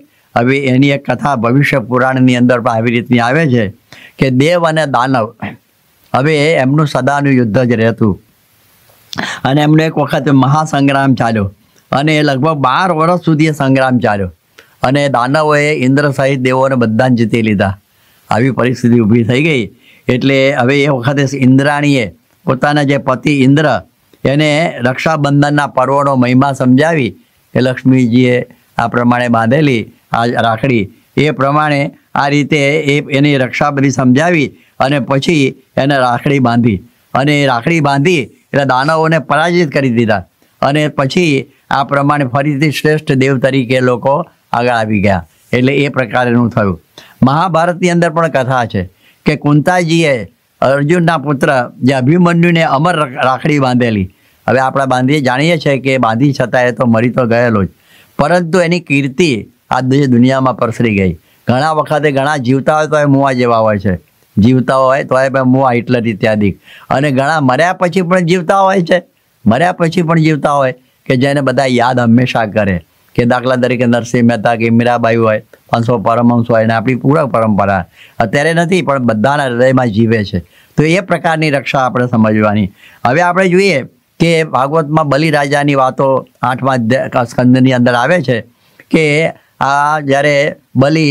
હવે એની એક કથા ભવિષ્ય પુરાણની અંદર પણ આવી રીતની આવે છે કે દેવ અને દાનવ હવે એમનું સદાનું યુદ્ધ જ રહેતું અને એમનો એક વખત મહાસંગ્રામ ચાલ્યો અને લગભગ બાર વર્ષ સુધી સંગ્રામ ચાલ્યો અને દાનવોએ ઇન્દ્ર સહિત દેવોને બધાને જીતી લીધા આવી પરિસ્થિતિ ઊભી થઈ ગઈ એટલે હવે એ વખતે ઇન્દ્રાણીએ પોતાના જે પતિ ઇન્દ્ર એને રક્ષાબંધનના પર્વનો મહિમા સમજાવી કે લક્ષ્મીજીએ આ પ્રમાણે બાંધેલી આ રાખડી એ પ્રમાણે આ રીતે એ એની રક્ષા બધી સમજાવી અને પછી એને રાખડી બાંધી અને રાખડી બાંધી એટલે દાનવોને પરાજિત કરી દીધા અને પછી આ પ્રમાણે ફરીથી શ્રેષ્ઠ દેવ તરીકે લોકો આગળ આવી ગયા એટલે એ પ્રકારેનું થયું મહાભારતની અંદર પણ કથા છે કે કુંતાજીએ અર્જુનના પુત્ર જે અભિમન્યુને અમર રાખડી બાંધેલી હવે આપણા બાંધીએ જાણીએ છીએ કે બાંધી છતાં એ તો મરી તો ગયેલો જ પરંતુ એની કીર્તિ આ દુનિયામાં પ્રસરી ગઈ ઘણા વખતે ઘણા જીવતા હોય તો એ મુવા જેવા હોય છે જીવતા હોય તો એ મુવા હિટલર ઇત્યાદિ અને ઘણા મર્યા પછી પણ જીવતા હોય છે મર્યા પછી પણ જીવતા હોય કે જેને બધા યાદ હંમેશા કરે કે દાખલા તરીકે નરસિંહ મહેતા કે મીરાબાઈ હોય પાંચસો પરમહંસ હોય અને આપણી પૂરા પરંપરા અત્યારે નથી પણ બધાના હૃદયમાં જીવે છે તો એ પ્રકારની રક્ષા આપણે સમજવાની હવે આપણે જોઈએ કે ભાગવતમાં બલિરાજાની વાતો આઠમા સ્કંદની અંદર આવે છે કે આ જ્યારે બલિ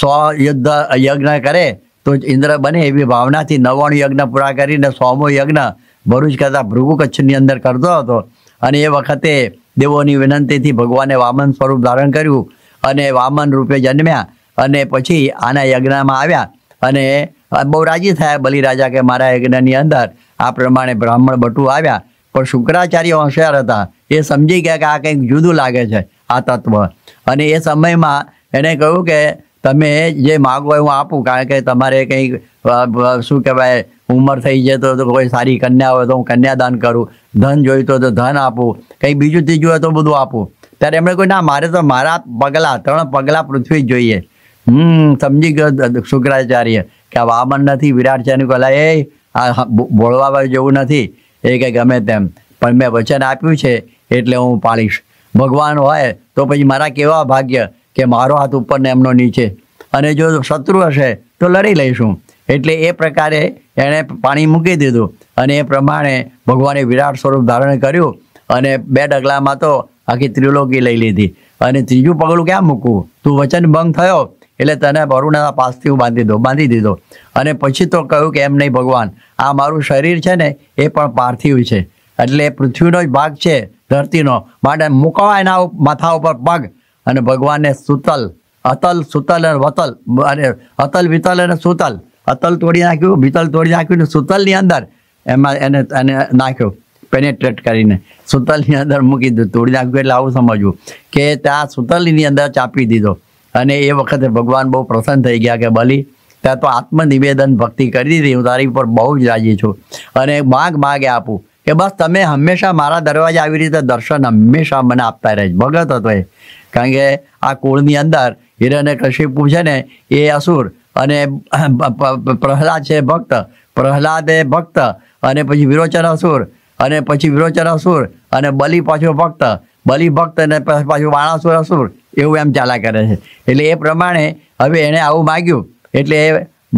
સો યુદ્ધ યજ્ઞ કરે તો ઇન્દ્ર બને એવી ભાવનાથી નવ્વાણું યજ્ઞ પૂરા કરીને સોમો યજ્ઞ ભરૂચ કરતાં ભૃગુ કચ્છની અંદર કરતો હતો અને એ વખતે દેવોની વિનંતીથી ભગવાને વામન સ્વરૂપ ધારણ કર્યું અને વામન રૂપે જન્મ્યા અને પછી આના યજ્ઞમાં આવ્યા અને બહુ રાજી થયા બલિરાજા કે મારા યજ્ઞની અંદર આ પ્રમાણે બ્રાહ્મણ બટુ આવ્યા પણ શુક્રાચાર્ય હોશિયાર હતા એ સમજી ગયા કે આ કંઈક જુદું લાગે છે આ તત્વ અને એ સમયમાં એણે કહ્યું કે તમે જે માગો એવું આપું કારણ કે તમારે કંઈક શું કહેવાય ઉંમર થઈ જાય તો કોઈ સારી કન્યા હોય તો હું કન્યાદાન કરું ધન જોઈતું હોય તો ધન આપું કંઈ બીજું ત્રીજું હોય તો બધું આપું ત્યારે એમણે કોઈ ના મારે તો મારા પગલાં ત્રણ પગલાં પૃથ્વી જ જોઈએ હમ સમજી ગયો શુક્રાચાર્ય કે આ વામન નથી વિરાટચાર્ય કલા એ આ બોળવા જેવું નથી એ કે ગમે તેમ પણ મેં વચન આપ્યું છે એટલે હું પાળીશ ભગવાન હોય તો પછી મારા કેવા ભાગ્ય કે મારો હાથ ઉપર ને એમનો નીચે અને જો શત્રુ હશે તો લડી લઈશું એટલે એ પ્રકારે એણે પાણી મૂકી દીધું અને એ પ્રમાણે ભગવાને વિરાટ સ્વરૂપ ધારણ કર્યું અને બે ડગલામાં તો આખી ત્રિલોકી લઈ લીધી અને ત્રીજું પગલું ક્યાં મૂકવું તું વચન ભંગ થયો એટલે તને વરુણાના પાસથી હું બાંધી દો બાંધી દીધો અને પછી તો કહ્યું કે એમ નહીં ભગવાન આ મારું શરીર છે ને એ પણ પાર્થિવ છે એટલે પૃથ્વીનો જ ભાગ છે ધરતીનો માટે મૂકવા એના માથા ઉપર પગ અને ભગવાને સુતલ અતલ સુતલ અને વતલ અને અતલ વિતલ અને સુતલ અતલ તોડી નાખ્યું વિતલ તોડી નાખ્યું સુતલની અંદર એમાં એને એને નાખ્યું પેનેટ્રેટ કરીને સુતલની અંદર મૂકી દીધું તોડી નાખ્યું એટલે આવું સમજવું કે ત્યાં સુતલની અંદર ચાપી દીધો અને એ વખતે ભગવાન બહુ પ્રસન્ન થઈ ગયા કે બલી ત્યાં તો આત્મનિવેદન ભક્તિ કરી દીધી હું તારી ઉપર બહુ જ રાજી છું અને માગ માગે આપું કે બસ તમે હંમેશા મારા દરવાજે આવી રીતે દર્શન હંમેશા મને આપતા રહેજ ભગત હતો એ કારણ કે આ કુળની અંદર હિરણ્યકશિપુ છે ને એ અસુર અને પ્રહલાદ છે ભક્ત પ્રહલાદ એ ભક્ત અને પછી વિરોચન અસુર અને પછી વિરોચન અસુર અને બલિ પાછો ભક્ત બલિ ભક્ત અને પાછું વાણાસુર અસુર એવું એમ ચાલા કરે છે એટલે એ પ્રમાણે હવે એણે આવું માગ્યું એટલે એ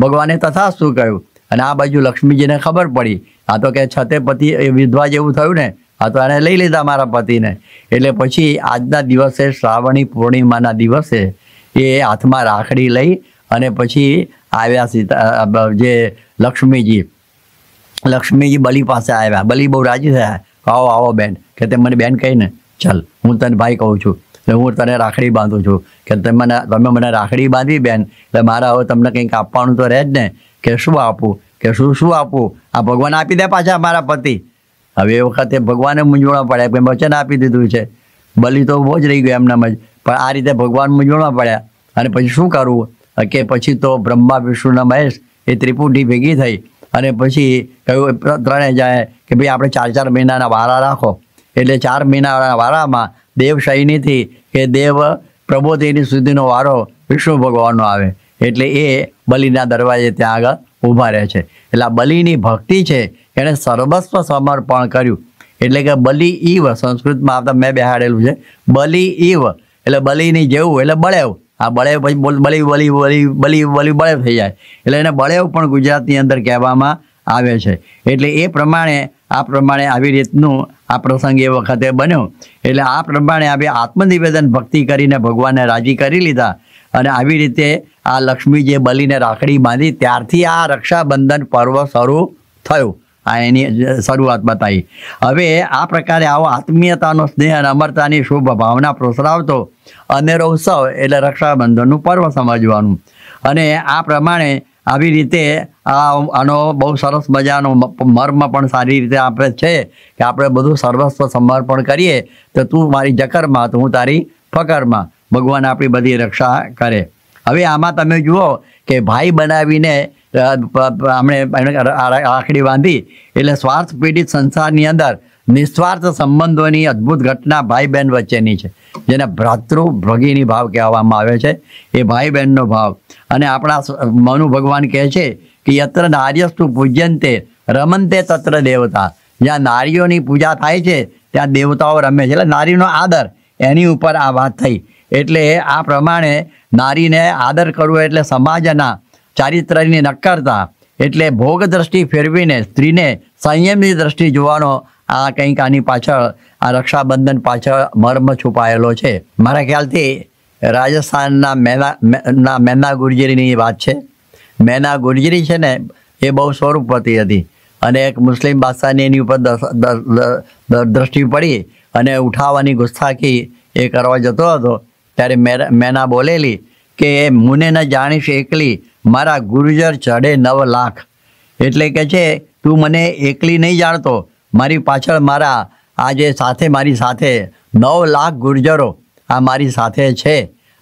ભગવાને તથા શું કહ્યું અને આ બાજુ લક્ષ્મીજીને ખબર પડી આ તો કે છતે પતિ એ વિધવા જેવું થયું ને આ તો એણે લઈ લીધા મારા પતિને એટલે પછી આજના દિવસે શ્રાવણી પૂર્ણિમાના દિવસે એ હાથમાં રાખડી લઈ અને પછી આવ્યા સીતા જે લક્ષ્મીજી લક્ષ્મીજી બલી પાસે આવ્યા બલી બહુ રાજી થયા આવો આવો બેન કે તે મને બેન કહીને ચાલ હું તને ભાઈ કહું છું હું તને રાખડી બાંધું છું કે તમે મને તમે મને રાખડી બાંધી બેન એટલે મારા હવે તમને કંઈક આપવાનું તો રહે જ ને કે શું આપું કે શું શું આપું આ ભગવાન આપી દે પાછા મારા પતિ હવે એ વખતે ભગવાને મૂંઝવણા પડ્યા કે વચન આપી દીધું છે બલિ તો બહુ જ રહી ગયો એમનામાં જ પણ આ રીતે ભગવાન મૂંઝવણા પડ્યા અને પછી શું કરવું કે પછી તો બ્રહ્મા વિષ્ણુના મહેશ એ ત્રિપુટી ભેગી થઈ અને પછી કહ્યું ત્રણે જાય કે ભાઈ આપણે ચાર ચાર મહિનાના વારા રાખો એટલે ચાર મહિનાના વારામાં શૈનીથી કે દેવ પ્રબોધિની સુધીનો વારો વિષ્ણુ ભગવાનનો આવે એટલે એ બલિના દરવાજે ત્યાં આગળ ઊભા રહે છે એટલે આ બલિની ભક્તિ છે એણે સર્વસ્વ સમર્પણ કર્યું એટલે કે બલિ ઈવ સંસ્કૃતમાં આવતા મેં બેહાડેલું છે બલિ ઈવ એટલે બલિની જેવું એટલે બળેવ આ બળેવ પછી બોલ બલી બલી બલી બલિ બલી બળેવ થઈ જાય એટલે એને બળેવ પણ ગુજરાતની અંદર કહેવામાં આવે છે એટલે એ પ્રમાણે આ પ્રમાણે આવી રીતનું આ પ્રસંગ એ વખતે બન્યો એટલે આ પ્રમાણે આપણે આત્મનિવેદન ભક્તિ કરીને ભગવાનને રાજી કરી લીધા અને આવી રીતે આ લક્ષ્મીજીએ બલીને રાખડી બાંધી ત્યારથી આ રક્ષાબંધન પર્વ શરૂ થયું આ એની શરૂઆત બતાવી હવે આ પ્રકારે આવો આત્મીયતાનો સ્નેહ અને અમરતાની શુભ ભાવના પ્રોસરાવતો અનેરો ઉત્સવ એટલે રક્ષાબંધનનું પર્વ સમજવાનું અને આ પ્રમાણે આવી રીતે આ આનો બહુ સરસ મજાનો મર્મ પણ સારી રીતે આપણે છે કે આપણે બધું સર્વસ્વ સમર્પણ કરીએ તો તું મારી જકરમાં તો હું તારી ફકરમાં ભગવાન આપણી બધી રક્ષા કરે હવે આમાં તમે જુઓ કે ભાઈ બનાવીને આપણે આખડી બાંધી એટલે સ્વાર્થ પીડિત સંસારની અંદર નિસ્વાર્થ સંબંધોની અદ્ભુત ઘટના ભાઈ બહેન વચ્ચેની છે જેને ભ્રાતૃ ભગીની ભાવ કહેવામાં આવે છે એ ભાઈ બહેનનો ભાવ અને આપણા મનુ ભગવાન કહે છે કે યત્ર નાર્યસ્તુ પૂજ્યંતે રમંતે તત્ર દેવતા જ્યાં નારીઓની પૂજા થાય છે ત્યાં દેવતાઓ રમે છે એટલે નારીનો આદર એની ઉપર આ વાત થઈ એટલે આ પ્રમાણે નારીને આદર કરવો એટલે સમાજના ચારિત્રની નક્કરતા એટલે ભોગ દ્રષ્ટિ ફેરવીને સ્ત્રીને સંયમની દ્રષ્ટિ જોવાનો આ કંઈક આની પાછળ આ રક્ષાબંધન પાછળ મર્મ છુપાયેલો છે મારા ખ્યાલથી રાજસ્થાનના મેના ના મેના ગુર્જરીની વાત છે મેના ગુર્જરી છે ને એ બહુ સ્વરૂપવતી હતી અને એક મુસ્લિમ બાદશાહની એની ઉપર દ્રષ્ટિ પડી અને ઉઠાવવાની ગુસ્સાખી એ કરવા જતો હતો ત્યારે મેના બોલેલી કે એ મુને ન જાણીશ એકલી મારા ગુર્જર ચડે નવ લાખ એટલે કે છે તું મને એકલી નહીં જાણતો મારી પાછળ મારા આજે સાથે મારી સાથે નવ લાખ ગુર્જરો આ મારી સાથે છે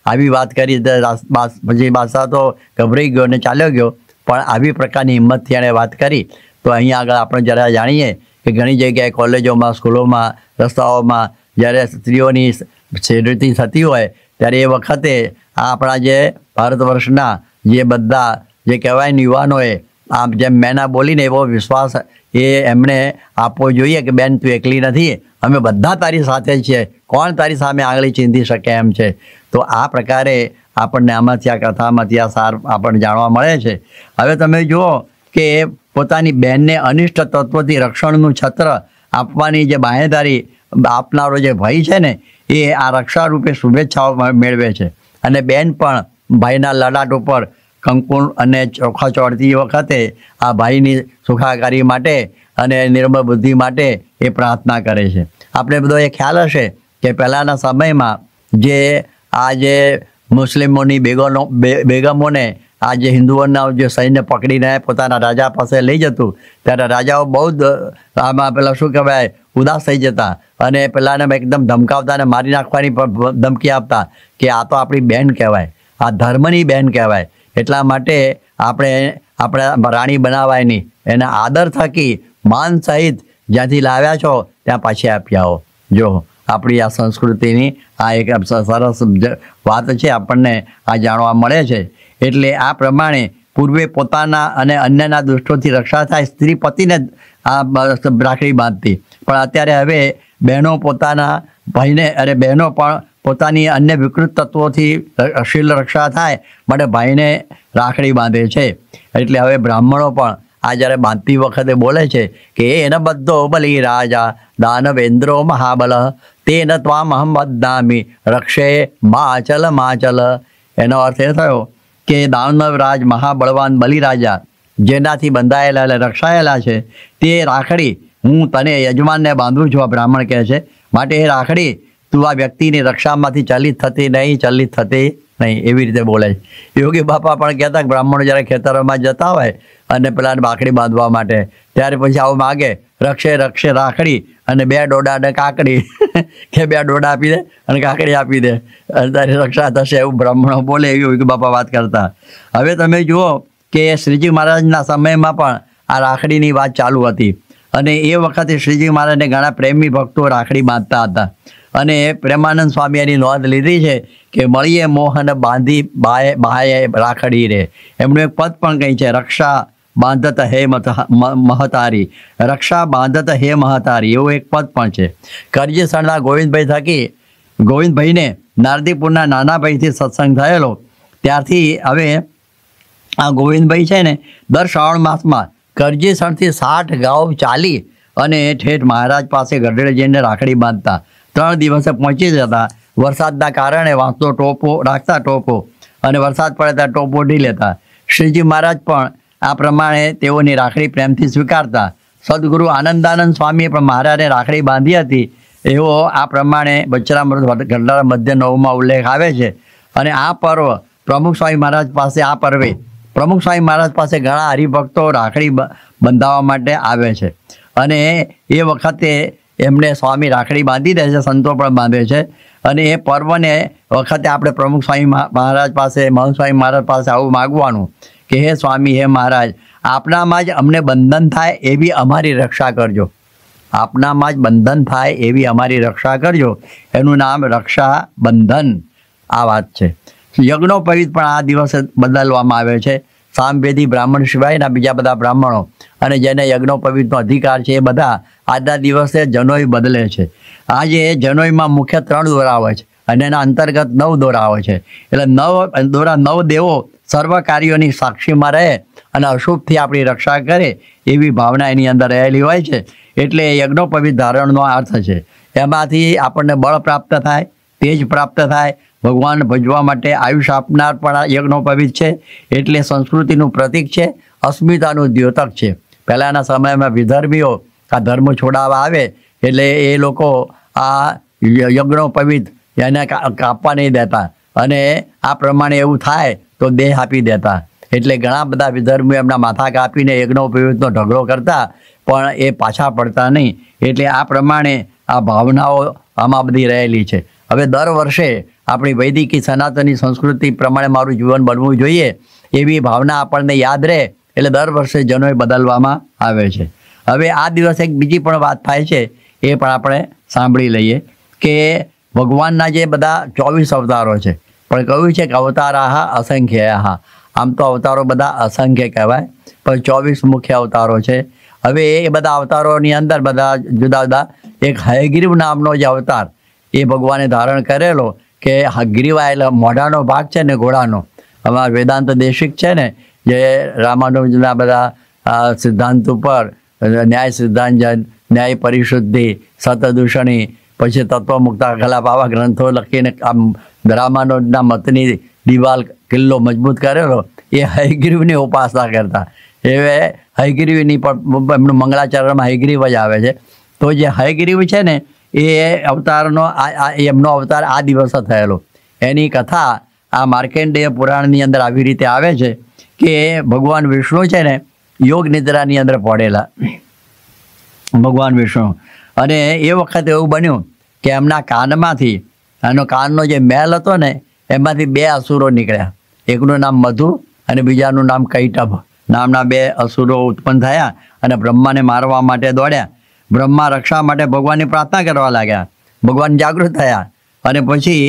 આવી વાત કરી પછી બાદશાહ તો ગભરાઈ ગયો અને ચાલ્યો ગયો પણ આવી પ્રકારની હિંમતથી એણે વાત કરી તો અહીંયા આગળ આપણે જરા જાણીએ કે ઘણી જગ્યાએ કોલેજોમાં સ્કૂલોમાં રસ્તાઓમાં જ્યારે સ્ત્રીઓની છેડતી થતી હોય ત્યારે એ વખતે આ આપણા જે ભારત વર્ષના જે બધા જે કહેવાય યુવાનોએ આમ જેમ મેના બોલીને એવો વિશ્વાસ એ એમણે આપવો જોઈએ કે બેન તું એકલી નથી અમે બધા તારી સાથે છીએ કોણ તારી સામે આંગળી ચીંધી શકે એમ છે તો આ પ્રકારે આપણને આમાંથી આ કથામાંથી આ સાર આપણને જાણવા મળે છે હવે તમે જુઓ કે પોતાની બહેનને અનિષ્ટ તત્વોથી રક્ષણનું છત્ર આપવાની જે બાહેધારી આપનારો જે ભય છે ને એ આ રક્ષા રૂપે શુભેચ્છાઓ મેળવે છે અને બેન પણ ભાઈના લડાટ ઉપર કંકુણ અને ચોખા ચોડતી વખતે આ ભાઈની સુખાકારી માટે અને નિર્મળ બુદ્ધિ માટે એ પ્રાર્થના કરે છે આપણે બધો એ ખ્યાલ હશે કે પહેલાંના સમયમાં જે આ જે મુસ્લિમોની બેગોનો બેગમોને આ જે હિન્દુઓના જે સૈન્ય પકડીને પોતાના રાજા પાસે લઈ જતું ત્યારે રાજાઓ બહુ જ આમાં પેલા શું કહેવાય ઉદાસ થઈ જતા અને પેલાને એકદમ ધમકાવતા અને મારી નાખવાની પણ ધમકી આપતા કે આ તો આપણી બહેન કહેવાય આ ધર્મની બહેન કહેવાય એટલા માટે આપણે આપણે રાણી બનાવાય નહીં એના આદર થકી માન સહિત જ્યાંથી લાવ્યા છો ત્યાં પાછી આપી આવો જો આપણી આ સંસ્કૃતિની આ એક સરસ વાત છે આપણને આ જાણવા મળે છે એટલે આ પ્રમાણે પૂર્વે પોતાના અને અન્યના દુષ્ટોથી રક્ષા થાય સ્ત્રી પતિને આ રાખડી બાંધતી પણ અત્યારે હવે બહેનો પોતાના ભાઈને અરે બહેનો પણ પોતાની અન્ય વિકૃત તત્વોથી શીલ રક્ષા થાય માટે ભાઈને રાખડી બાંધે છે એટલે હવે બ્રાહ્મણો પણ આ જ્યારે બાંધતી વખતે બોલે છે કે એને બધો બલી રાજા દાનવેન્દ્રો મહાબલ તેન ત્વામહમ નામી રક્ષે માચલ માચલ એનો અર્થ એ થયો કે દાનવ રાજ મહાબળવાન બલિરાજા જેનાથી બંધાયેલા એટલે રક્ષાયેલા છે તે રાખડી હું તને યજમાનને બાંધું છું આ બ્રાહ્મણ કહે છે માટે એ રાખડી તું આ વ્યક્તિની રક્ષામાંથી ચલિત થતી નહીં ચલિત થતી નહીં એવી રીતે બોલે છે યોગી બાપા પણ કહેતા બ્રાહ્મણો જ્યારે ખેતરોમાં જતા હોય અને પેલા બાકડી બાંધવા માટે ત્યારે પછી આવું માગે રક્ષે રક્ષે રાખડી અને બે ડોડા અને કાકડી કે બે ડોડા આપી દે અને કાકડી આપી દે અને તારી રક્ષા થશે એવું બ્રાહ્મણો બોલે એવી હોય કે બાપા વાત કરતા હવે તમે જુઓ કે શ્રીજી મહારાજના સમયમાં પણ આ રાખડીની વાત ચાલુ હતી અને એ વખતે શ્રીજી મહારાજને ઘણા પ્રેમી ભક્તો રાખડી બાંધતા હતા અને પ્રેમાનંદ સ્વામી એની નોંધ લીધી છે કે મળીએ મોહન બાંધી બાય બાય રાખડી રે એમનું એક પદ પણ કંઈ છે રક્ષા બાંધત હે મહતારી રક્ષા બાંધત હે મહતારી એવું એક પદ પણ છે કરજીસણના ગોવિંદભાઈ થકી ગોવિંદભાઈને નારદીપુરના નાનાભાઈથી સત્સંગ થયેલો ત્યારથી હવે આ ગોવિંદભાઈ છે ને દર શ્રાવણ માસમાં કરજીસણથી સાઠ ગાઉ ચાલી અને ઠેઠ મહારાજ પાસે ગઢડે જઈને રાખડી બાંધતા ત્રણ દિવસે પહોંચી જતા વરસાદના કારણે વાંચતો ટોપો રાખતા ટોપો અને વરસાદ પડે ત્યાં ટોપો ઢી લેતા શ્રીજી મહારાજ પણ આ પ્રમાણે તેઓની રાખડી પ્રેમથી સ્વીકારતા સદગુરુ આનંદાનંદ સ્વામીએ પણ મહારાજને રાખડી બાંધી હતી એવો આ પ્રમાણે બચરામૃત ઘડનારા મધ્ય નવમાં ઉલ્લેખ આવે છે અને આ પર્વ પ્રમુખ સ્વામી મહારાજ પાસે આ પર્વે પ્રમુખ સ્વામી મહારાજ પાસે ઘણા હરિભક્તો રાખડી બંધાવવા માટે આવે છે અને એ વખતે એમણે સ્વામી રાખડી બાંધી દે છે સંતો પણ બાંધે છે અને એ પર્વને વખતે આપણે પ્રમુખ સ્વામી મહારાજ પાસે મહંત સ્વામી મહારાજ પાસે આવું માગવાનું કે હે સ્વામી હે મહારાજ આપનામાં જ અમને બંધન થાય એવી અમારી રક્ષા કરજો આપનામાં જ બંધન થાય એવી અમારી રક્ષા કરજો એનું નામ રક્ષા બંધન આ વાત છે યજ્ઞોપવિત પણ આ દિવસે બદલવામાં આવે છે સામવેદી બ્રાહ્મણ સિવાયના બીજા બધા બ્રાહ્મણો અને જેને યજ્ઞોપવિતનો અધિકાર છે એ બધા આજના દિવસે જનોઈ બદલે છે આજે એ જનોઈમાં મુખ્ય ત્રણ દોરા હોય છે અને એના અંતર્ગત નવ દોરા હોય છે એટલે નવ દોરા નવ દેવો સર્વ કાર્યોની સાક્ષીમાં રહે અને અશુભથી આપણી રક્ષા કરે એવી ભાવના એની અંદર રહેલી હોય છે એટલે યજ્ઞોપવિત ધારણનો અર્થ છે એમાંથી આપણને બળ પ્રાપ્ત થાય તેજ પ્રાપ્ત થાય ભગવાન ભજવા માટે આયુષ આપનાર પણ યજ્ઞોપવિત છે એટલે સંસ્કૃતિનું પ્રતીક છે અસ્મિતાનું દ્યોતક છે પહેલાંના સમયમાં વિધર્મીઓ આ ધર્મ છોડાવવા આવે એટલે એ લોકો આ યજ્ઞોપવિત એને કાપવા નહીં દેતા અને આ પ્રમાણે એવું થાય તો દેહ આપી દેતા એટલે ઘણા બધા વિધર્મીઓ એમના માથા કાપીને યજ્ઞો પીવિતનો ઢગલો કરતા પણ એ પાછા પડતા નહીં એટલે આ પ્રમાણે આ ભાવનાઓ આમાં બધી રહેલી છે હવે દર વર્ષે આપણી વૈદિકી સનાતની સંસ્કૃતિ પ્રમાણે મારું જીવન બનવું જોઈએ એવી ભાવના આપણને યાદ રહે એટલે દર વર્ષે જનોય બદલવામાં આવે છે હવે આ દિવસે એક બીજી પણ વાત થાય છે એ પણ આપણે સાંભળી લઈએ કે ભગવાનના જે બધા ચોવીસ અવતારો છે પણ કહ્યું છે કે અવતારાહ અસંખ્યાહ આમ તો અવતારો બધા અસંખ્ય કહેવાય પણ ચોવીસ મુખ્ય અવતારો છે હવે એ બધા અવતારોની અંદર બધા જુદા જુદા એક હયગ્રીવ નામનો જે અવતાર એ ભગવાને ધારણ કરેલો કે હગ્રીવા એટલે મોઢાનો ભાગ છે ને ઘોડાનો અમારા વેદાંત દેશિક છે ને જે રામાનુજના બધા સિદ્ધાંત ઉપર ન્યાય સિદ્ધાંત ન્યાય પરિશુદ્ધિ સતદૂષણી પછી તત્વ મુક્તા ખલાપ આવા ગ્રંથો લખીને આમ બ્રાહ્મણોના મતની દિવાલ કિલ્લો મજબૂત કરેલો એ હયગ્રીવની ઉપાસના કરતા એવે હયગ્રીવની પણ એમનું મંગળાચરણમાં હયગ્રીવ જ આવે છે તો જે હયગ્રીવ છે ને એ અવતારનો આ એમનો અવતાર આ દિવસે થયેલો એની કથા આ માર્કેન્ડેય પુરાણની અંદર આવી રીતે આવે છે કે ભગવાન વિષ્ણુ છે ને યોગ નિદ્રાની અંદર પડેલા ભગવાન વિષ્ણુ અને એ વખતે એવું બન્યું કે એમના કાનમાંથી આનો કાનનો જે મહેલ હતો ને એમાંથી બે અસુરો નીકળ્યા એકનું નામ મધુ અને બીજાનું નામ કૈટભ નામના બે અસુરો ઉત્પન્ન થયા અને બ્રહ્માને મારવા માટે દોડ્યા બ્રહ્મા રક્ષા માટે ભગવાનની પ્રાર્થના કરવા લાગ્યા ભગવાન જાગૃત થયા અને પછી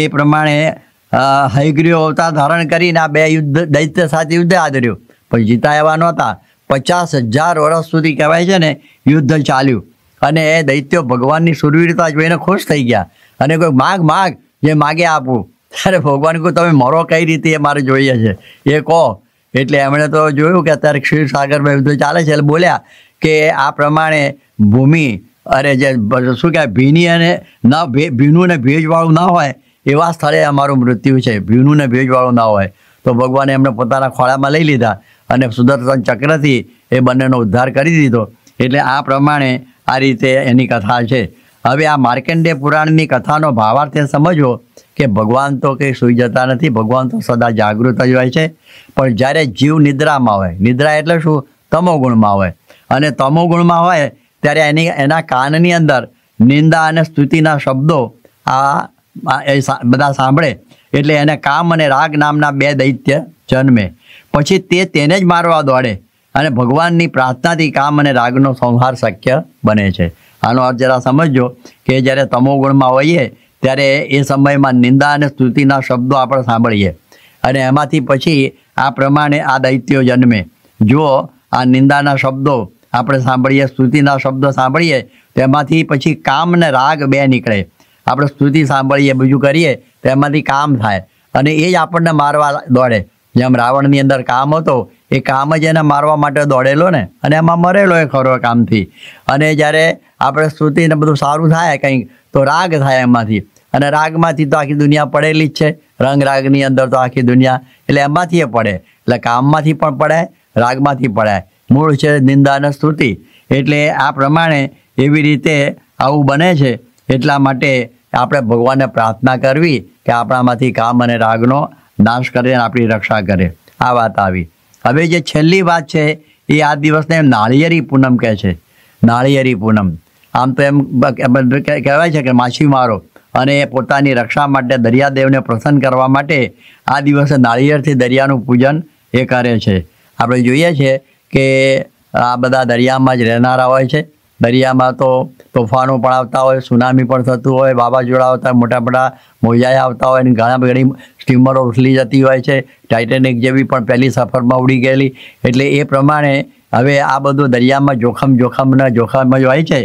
એ પ્રમાણે હૈગ્રીઓ અવતાર ધારણ કરીને આ બે યુદ્ધ દૈત્ય સાથે યુદ્ધ આદર્યું પણ જીતા એવા નહોતા પચાસ હજાર વર્ષ સુધી કહેવાય છે ને યુદ્ધ ચાલ્યું અને એ દૈત્યો ભગવાનની સુરવીરતા જોઈને ખુશ થઈ ગયા અને કોઈ માગ માગ જે માગે આપું ત્યારે ભગવાન કહું તમે મરો કઈ રીતે એ મારે જોઈએ છે એ કહો એટલે એમણે તો જોયું કે અત્યારે ક્ષીરસાગરમાં બધું ચાલે છે એટલે બોલ્યા કે આ પ્રમાણે ભૂમિ અરે જે શું કહેવાય ભીની અને ના ભીનું ને ભેજવાળું ના હોય એવા સ્થળે અમારું મૃત્યુ છે ભીનું ને ભેજવાળું ના હોય તો ભગવાને એમને પોતાના ખોળામાં લઈ લીધા અને સુદર્શન ચક્રથી એ બંનેનો ઉદ્ધાર કરી દીધો એટલે આ પ્રમાણે આ રીતે એની કથા છે હવે આ માર્કંડે પુરાણની કથાનો ભાવાર્થ એ સમજવો કે ભગવાન તો કંઈ સૂઈ જતા નથી ભગવાન તો સદા જાગૃત જ હોય છે પણ જ્યારે જીવ નિદ્રામાં હોય નિદ્રા એટલે શું તમોગુણમાં હોય અને તમોગુણમાં હોય ત્યારે એની એના કાનની અંદર નિંદા અને સ્તુતિના શબ્દો આ એ બધા સાંભળે એટલે એને કામ અને રાગ નામના બે દૈત્ય જન્મે પછી તે તેને જ મારવા દોડે અને ભગવાનની પ્રાર્થનાથી કામ અને રાગનો સંહાર શક્ય બને છે આનો અર્થ જરા સમજજો કે જ્યારે તમોગુણમાં હોઈએ ત્યારે એ સમયમાં નિંદા અને સ્તુતિના શબ્દો આપણે સાંભળીએ અને એમાંથી પછી આ પ્રમાણે આ દૈત્યો જન્મે જો આ નિંદાના શબ્દો આપણે સાંભળીએ સ્તુતિના શબ્દો સાંભળીએ તેમાંથી પછી કામ ને રાગ બે નીકળે આપણે સ્તુતિ સાંભળીએ બીજું કરીએ તેમાંથી કામ થાય અને એ જ આપણને મારવા દોડે જેમ રાવણની અંદર કામ હતો એ કામ જ એને મારવા માટે દોડેલો ને અને એમાં મરેલો એ ખરો કામથી અને જ્યારે આપણે સ્તુતિને બધું સારું થાય કંઈક તો રાગ થાય એમાંથી અને રાગમાંથી તો આખી દુનિયા પડેલી જ છે રંગ રાગની અંદર તો આખી દુનિયા એટલે એમાંથી એ પડે એટલે કામમાંથી પણ પડે રાગમાંથી પડે મૂળ છે નિંદા અને સ્તુતિ એટલે આ પ્રમાણે એવી રીતે આવું બને છે એટલા માટે આપણે ભગવાનને પ્રાર્થના કરવી કે આપણામાંથી કામ અને રાગનો નાશ કરે અને આપણી રક્ષા કરે આ વાત આવી હવે જે છેલ્લી વાત છે એ આ દિવસને નાળિયેરી પૂનમ કહે છે નાળિયેરી પૂનમ આમ તો એમ કહેવાય છે કે માછીમારો અને પોતાની રક્ષા માટે દરિયાદેવને પ્રસન્ન કરવા માટે આ દિવસે નાળિયેરથી દરિયાનું પૂજન એ કરે છે આપણે જોઈએ છે કે આ બધા દરિયામાં જ રહેનારા હોય છે દરિયામાં તો તોફાનો પણ આવતા હોય સુનામી પણ થતું હોય વાવાઝોડા આવતા હોય મોટા મોટા મોજાએ આવતા હોય અને ઘણા ઘણી સ્ટીમરો ઉછલી જતી હોય છે ટાઇટેનિક જેવી પણ પહેલી સફરમાં ઉડી ગયેલી એટલે એ પ્રમાણે હવે આ બધું દરિયામાં જોખમ જોખમના જોખમમાં હોય છે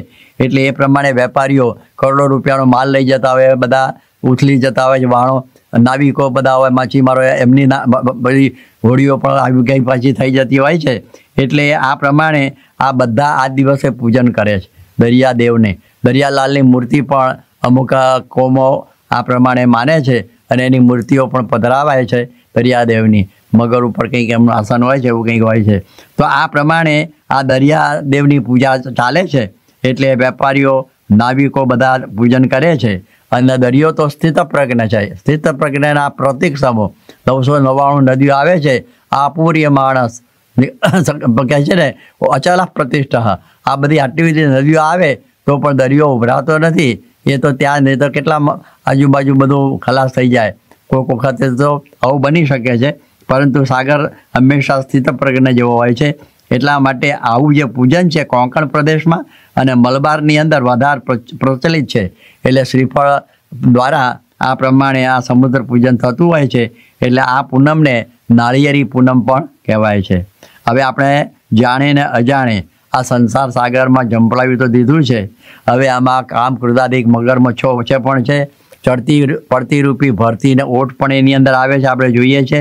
એટલે એ પ્રમાણે વેપારીઓ કરોડો રૂપિયાનો માલ લઈ જતા હોય બધા ઉથલી જતા હોય છે વાણો નાવિકો બધા હોય માછીમારો એમની બધી હોડીઓ પણ આવી ગઈ પાછી થઈ જતી હોય છે એટલે આ પ્રમાણે આ બધા આ દિવસે પૂજન કરે છે દરિયાદેવને દરિયાલાલની મૂર્તિ પણ અમુક કોમો આ પ્રમાણે માને છે અને એની મૂર્તિઓ પણ પધરાવાય છે દરિયાદેવની મગર ઉપર કંઈક એમનું આસન હોય છે એવું કંઈક હોય છે તો આ પ્રમાણે આ દરિયાદેવની પૂજા ચાલે છે એટલે વેપારીઓ નાવિકો બધા પૂજન કરે છે અને દરિયો તો સ્થિત પ્રજ્ઞ છે સ્થિત પ્રજ્ઞના પ્રતિક સમૂહ નવસો નવ્વાણું નદીઓ આવે છે આ પૂર્ય માણસ કહે છે ને અચાલક પ્રતિષ્ઠા આ બધી આટલી બધી નદીઓ આવે તો પણ દરિયો ઉભરાતો નથી એ તો ત્યાં નહીં તો કેટલા આજુબાજુ બધું ખલાસ થઈ જાય કોઈક વખતે તો આવું બની શકે છે પરંતુ સાગર હંમેશા સ્થિત પ્રજ્ઞ જેવો હોય છે એટલા માટે આવું જે પૂજન છે કોંકણ પ્રદેશમાં અને મલબારની અંદર વધારે પ્રચલિત છે એટલે શ્રીફળ દ્વારા આ પ્રમાણે આ સમુદ્ર પૂજન થતું હોય છે એટલે આ પૂનમને નાળિયેરી પૂનમ પણ કહેવાય છે હવે આપણે જાણે ને અજાણે આ સંસાર સાગરમાં જંપલાવી તો દીધું છે હવે આમાં કામ કૃદાદિક મગરમચ્છો છે પણ છે ચડતી પડતી રૂપી ભરતીને ઓટ પણ એની અંદર આવે છે આપણે જોઈએ છે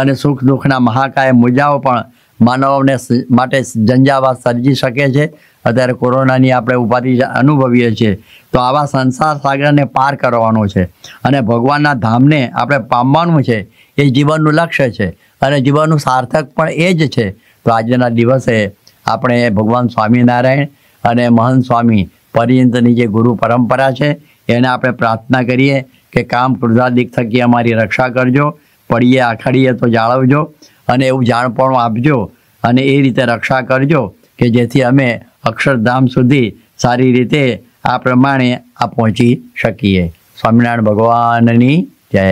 અને સુખ દુઃખના મહાકાય મુજાઓ પણ માનવને માટે જંજાવા સર્જી શકે છે અત્યારે કોરોનાની આપણે ઉપાધિ અનુભવીએ છીએ તો આવા સંસાર સાગરને પાર કરવાનો છે અને ભગવાનના ધામને આપણે પામવાનું છે એ જીવનનું લક્ષ્ય છે અને જીવનનું સાર્થક પણ એ જ છે તો આજના દિવસે આપણે ભગવાન સ્વામિનારાયણ અને મહંત સ્વામી પર્યંતની જે ગુરુ પરંપરા છે એને આપણે પ્રાર્થના કરીએ કે કામ ક્રોધાદિક થકી અમારી રક્ષા કરજો પડીએ આખડીએ તો જાળવજો અને એવું જાણપણું આપજો અને એ રીતે રક્ષા કરજો કે જેથી અમે અક્ષરધામ સુધી સારી રીતે આ પ્રમાણે આ પહોંચી શકીએ સ્વામિનારાયણ ભગવાનની જય